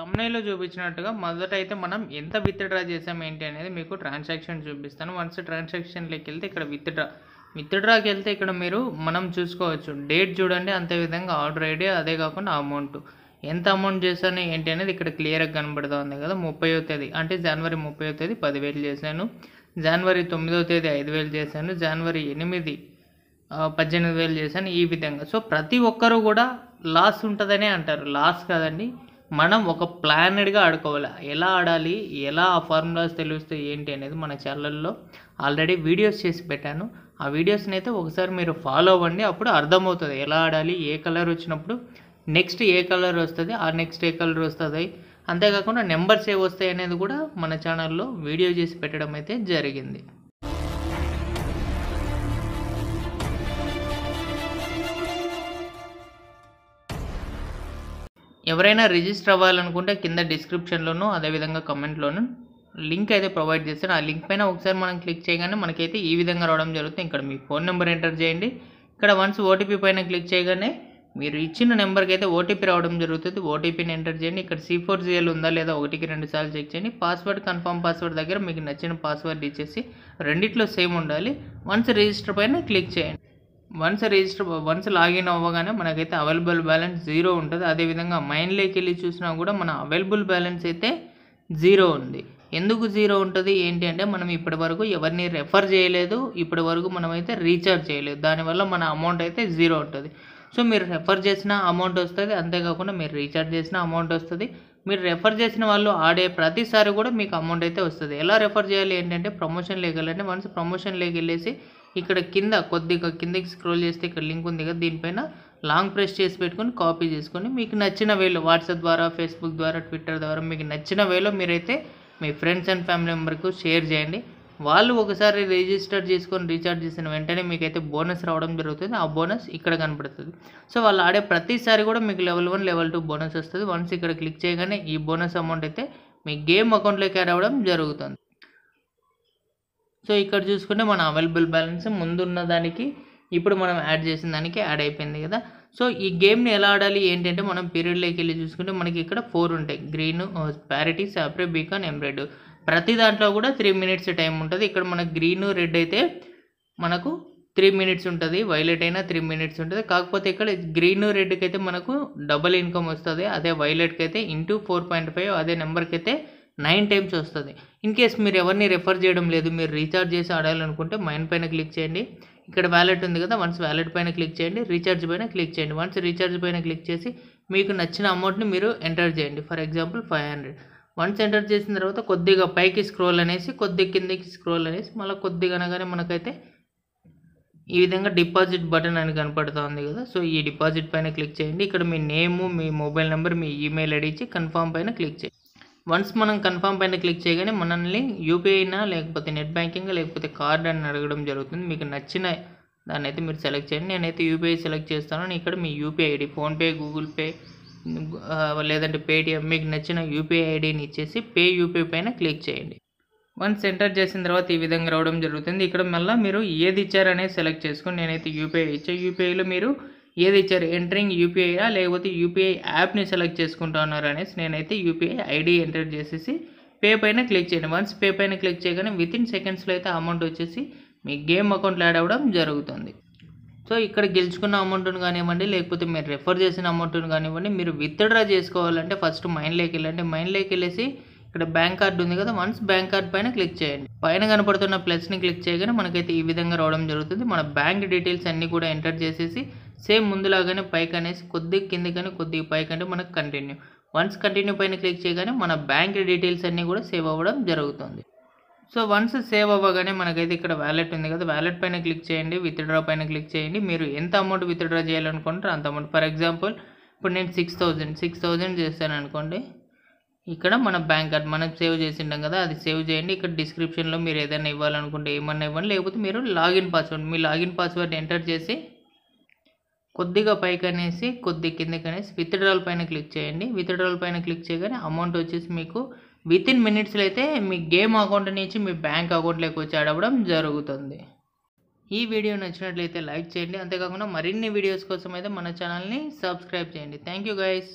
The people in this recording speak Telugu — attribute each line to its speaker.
Speaker 1: తమ్నైలో చూపించినట్టుగా మొదట అయితే మనం ఎంత విత్డ్రా చేసాం ఏంటి అనేది మీకు ట్రాన్సాక్షన్ చూపిస్తాను వన్స్ ట్రాన్సాక్షన్లోకి వెళ్తే ఇక్కడ విత్డ్రా విత్డ్రాకి వెళ్తే ఇక్కడ మీరు మనం చూసుకోవచ్చు డేట్ చూడండి అంతేవిధంగా ఆర్డర్ ఐడి అదే కాకుండా అమౌంట్ ఎంత అమౌంట్ చేశాను ఏంటి అనేది ఇక్కడ క్లియర్గా కనబడుతుంది కదా ముప్పైవ తేదీ అంటే జనవరి ముప్పైవ తేదీ పదివేలు చేశాను జనవరి తొమ్మిదవ తేదీ ఐదు వేలు చేశాను జనవరి ఎనిమిది పద్దెనిమిది వేలు చేశాను ఈ విధంగా సో ప్రతి ఒక్కరు కూడా లాస్ ఉంటుందనే అంటారు లాస్ కాదండి మనం ఒక ప్లానెడ్గా ఆడుకోవాలి ఎలా ఆడాలి ఎలా ఆ ఫార్ములాస్ తెలివిస్తే ఏంటి అనేది మన ఛానల్లో ఆల్రెడీ వీడియోస్ చేసి పెట్టాను ఆ వీడియోస్ని అయితే ఒకసారి మీరు ఫాలో అవ్వండి అప్పుడు అర్థమవుతుంది ఎలా ఆడాలి ఏ కలర్ వచ్చినప్పుడు నెక్స్ట్ ఏ కలర్ వస్తుంది ఆ నెక్స్ట్ ఏ కలర్ వస్తుంది అంతేకాకుండా నెంబర్స్ ఏ వస్తాయి అనేది కూడా మన ఛానల్లో వీడియో చేసి పెట్టడం అయితే జరిగింది ఎవరైనా రిజిస్టర్ అవ్వాలనుకుంటే కింద డిస్క్రిప్షన్లోనూ అదేవిధంగా కమెంట్లోనూ లింక్ అయితే ప్రొవైడ్ చేస్తాను ఆ లింక్ పైన ఒకసారి మనం క్లిక్ చేయగానే మనకైతే ఈ విధంగా రావడం జరుగుతుంది ఇక్కడ మీ ఫోన్ నెంబర్ ఎంటర్ చేయండి ఇక్కడ వన్స్ ఓటీపీ పైన క్లిక్ చేయగానే మీరు ఇచ్చిన నెంబర్కి అయితే ఓటీపీ రావడం జరుగుతుంది ఓటీపీని ఎంటర్ చేయండి ఇక్కడ సి ఫోర్ జీఎల్ ఉందా లేదా ఒకటికి రెండు సార్లు చెక్ చేయండి పాస్వర్డ్ కన్ఫర్మ్ పాస్వర్డ్ దగ్గర మీకు నచ్చిన పాస్వర్డ్ ఇచ్చేసి రెండిట్లో సేమ్ ఉండాలి వన్స్ రిజిస్టర్ పైన క్లిక్ చేయండి వన్స్ రిజిస్టర్ వన్స్ లాగిన్ అవ్వగానే మనకైతే అవైలబుల్ బ్యాలెన్స్ జీరో ఉంటుంది అదేవిధంగా మైన్లోకి వెళ్ళి చూసినా కూడా మన అవైలబుల్ బ్యాలెన్స్ అయితే జీరో ఉంది ఎందుకు జీరో ఉంటుంది ఏంటి అంటే మనం ఇప్పటి వరకు ఎవరిని రెఫర్ చేయలేదు ఇప్పటి వరకు మనమైతే రీఛార్జ్ చేయలేదు దానివల్ల మన అమౌంట్ అయితే జీరో ఉంటుంది సో మీరు రెఫర్ చేసిన అమౌంట్ వస్తుంది అంతేకాకుండా మీరు రీఛార్జ్ చేసిన అమౌంట్ వస్తుంది మీరు రెఫర్ చేసిన వాళ్ళు ఆడే ప్రతిసారి కూడా మీకు అమౌంట్ అయితే వస్తుంది ఎలా రెఫర్ చేయాలి ఏంటంటే ప్రమోషన్ లేకెళ్ళండి వన్స్ ప్రమోషన్ లేకెళ్ళేసి ఇక్కడ కింద కొద్దిగా కిందకి స్క్రోల్ చేస్తే ఇక్కడ లింక్ ఉంది కదా దీనిపైన లాంగ్ ప్రెస్ చేసి పెట్టుకొని కాపీ చేసుకొని మీకు నచ్చిన వేలో వాట్సాప్ ద్వారా ఫేస్బుక్ ద్వారా ట్విట్టర్ ద్వారా మీకు నచ్చిన వేలో మీరైతే మీ ఫ్రెండ్స్ అండ్ ఫ్యామిలీ మెంబర్కు షేర్ చేయండి వాళ్ళు ఒకసారి రిజిస్టర్ చేసుకొని రీఛార్జ్ చేసిన వెంటనే మీకైతే బోనస్ రావడం జరుగుతుంది ఆ బోనస్ ఇక్కడ కనబడుతుంది సో వాళ్ళు ఆడే ప్రతిసారి కూడా మీకు level one level two bonus వస్తుంది వన్స్ ఇక్కడ క్లిక్ చేయగానే ఈ బోనస్ అమౌంట్ అయితే మీ గేమ్ అకౌంట్లోకి యాడ్ అవ్వడం జరుగుతుంది సో ఇక్కడ చూసుకుంటే మన అవైలబుల్ బ్యాలెన్స్ ముందున్న దానికి ఇప్పుడు మనం యాడ్ చేసిన దానికి యాడ్ అయిపోయింది కదా సో ఈ గేమ్ని ఎలా ఆడాలి ఏంటంటే మనం పీరియడ్లోకి వెళ్ళి చూసుకుంటే మనకి ఇక్కడ ఫోర్ ఉంటాయి గ్రీన్ ప్యారిటీ సాప్రే బీకాన్ ఎంబ్రాయిడ్ ప్రతి దాంట్లో కూడా త్రీ మినిట్స్ టైం ఉంటుంది ఇక్కడ మన గ్రీన్ రెడ్ అయితే మనకు త్రీ మినిట్స్ ఉంటుంది వైలెట్ అయినా త్రీ మినిట్స్ ఉంటుంది కాకపోతే ఇక్కడ గ్రీన్ రెడ్కి అయితే మనకు డబుల్ ఇన్కమ్ వస్తుంది అదే వైలెట్కి అయితే ఇంటూ ఫోర్ పాయింట్ ఫైవ్ అదే నెంబర్కి అయితే నైన్ టైమ్స్ వస్తుంది ఇన్ కేస్ మీరు ఎవరిని రెఫర్ చేయడం లేదు మీరు రీఛార్జ్ చేసి ఆడాలనుకుంటే మైన్ పైన క్లిక్ చేయండి ఇక్కడ వ్యాలెట్ ఉంది కదా వన్స్ వ్యాలెట్ పైన క్లిక్ చేయండి రీఛార్జ్ పైన క్లిక్ చేయండి వన్స్ రీఛార్జ్ పైన క్లిక్ చేసి మీకు నచ్చిన అమౌంట్ని మీరు ఎంటర్ చేయండి for example five hundred once enter చేసిన తర్వాత కొద్దిగా పైకి స్క్రోల్ అనేసి కొద్ది కిందకి స్క్రోల్ అనేసి మళ్ళీ కొద్దిగా అనగానే మనకైతే ఈ విధంగా డిపాజిట్ బటన్ అని కనపడుతూ ఉంది కదా సో ఈ డిపాజిట్ పైన క్లిక్ చేయండి ఇక్కడ మీ నేము మీ మొబైల్ నెంబర్ మీ ఈమెయిల్ ఐడి ఇచ్చి కన్ఫామ్ పైన క్లిక్ చేయండి వన్స్ మనం కన్ఫర్మ్ పైన క్లిక్ చేయగానే మనల్ని యూపీఐనా లేకపోతే నెట్ బ్యాంకింగ్ లేకపోతే కార్డ్ అని అడగడం జరుగుతుంది మీకు నచ్చిన దాన్ని అయితే మీరు సెలెక్ట్ చేయండి నేనైతే యూపీఐ సెలెక్ట్ చేస్తాను ఇక్కడ మీ UPI ID PhonePe Google Pay లేదంటే పేటిఎం మీకు నచ్చిన యూపీఐ ఐడిని ఇచ్చేసి పే యూపీఐ పైన క్లిక్ చేయండి వన్స్ ఎంటర్ చేసిన తర్వాత ఈ విధంగా రావడం జరుగుతుంది ఇక్కడ మళ్ళీ మీరు ఏది ఇచ్చారనేది సెలెక్ట్ చేసుకుని నేనైతే యూపీఐ ఇచ్చా యూపీఐలో మీరు ఏది ఇచ్చారు ఎంటరింగ్ యూపీఐయా లేకపోతే యూపీఐ యాప్ని సెలెక్ట్ చేసుకుంటా ఉన్నారు అనేసి నేనైతే యూపీఐ ఐడి ఎంటర్ చేసేసి పే పైన క్లిక్ చేయండి వన్స్ పే పైన క్లిక్ చేయగానే విత్ ఇన్ సెకండ్స్లో అయితే అమౌంట్ వచ్చేసి మీ గేమ్ అకౌంట్లో యాడ్ అవ్వడం జరుగుతుంది సో ఇక్కడ గెలుచుకున్న అమౌంట్ను కానివ్వండి లేకపోతే మీరు రెఫర్ చేసిన అమౌంట్ను కానివ్వండి మీరు విత్డ్రా చేసుకోవాలంటే ఫస్ట్ మైండ్లోకి వెళ్ళండి మైండ్లోకి వెళ్ళేసి ఇక్కడ బ్యాంక్ కార్డు ఉంది కదా వన్స్ బ్యాంక్ కార్డ్ పైన క్లిక్ చేయండి పైన కనపడుతున్న ప్లస్ని క్లిక్ చేయగానే మనకైతే ఈ విధంగా రావడం జరుగుతుంది మన బ్యాంక్ డీటెయిల్స్ అన్నీ కూడా ఎంటర్ చేసేసి సేమ్ ముందులాగానే పైకి అనేసి కొద్దిగా కిందకని కొద్దిగా పైకి అంటే మనకు కంటిన్యూ వన్స్ కంటిన్యూ పైన క్లిక్ చేయగానే మన బ్యాంక్ డీటెయిల్స్ అన్నీ కూడా సేవ్ అవ్వడం జరుగుతుంది సో వన్స్ సేవ్ అవ్వగానే మనకైతే ఇక్కడ వ్యాలెట్ ఉంది కదా వ్యాలెట్ పైన క్లిక్ చేయండి విత్డ్రా పైన క్లిక్ చేయండి మీరు ఎంత అమౌంట్ విత్డ్రా చేయాలనుకుంటారో అంత అమౌంట్ ఫర్ ఎగ్జాంపుల్ ఇప్పుడు నేను సిక్స్ థౌజండ్ సిక్స్ థౌజండ్ చేస్తాను అనుకోండి ఇక్కడ మన బ్యాంక్ కార్డ్ మనం సేవ్ చేసింటాం కదా అది సేవ్ చేయండి ఇక్కడ డిస్క్రిప్షన్లో మీరు ఏదైనా ఇవ్వాలనుకుంటే ఏమన్నా ఇవ్వండి లేకపోతే మీరు లాగిన్ పాస్వర్డ్ మీ లాగిన్ పాస్వర్డ్ ఎంటర్ చేసి కొద్దిగా పైకనేసి కొద్ది కిందకనేసి విత్డ్రాల్ పైన క్లిక్ చేయండి విత్డ్రాల్ పైన క్లిక్ చేయగానే అమౌంట్ వచ్చేసి మీకు విత్ ఇన్ మినిట్స్లో అయితే మీ గేమ్ అకౌంట్ నుంచి మీ బ్యాంక్ అకౌంట్లోకి వచ్చి ఆడవడం జరుగుతుంది ఈ వీడియో నచ్చినట్లయితే లైక్ చేయండి అంతేకాకుండా మరిన్ని వీడియోస్ కోసం అయితే మన ఛానల్ని సబ్స్క్రైబ్ చేయండి థ్యాంక్ యూ గైస్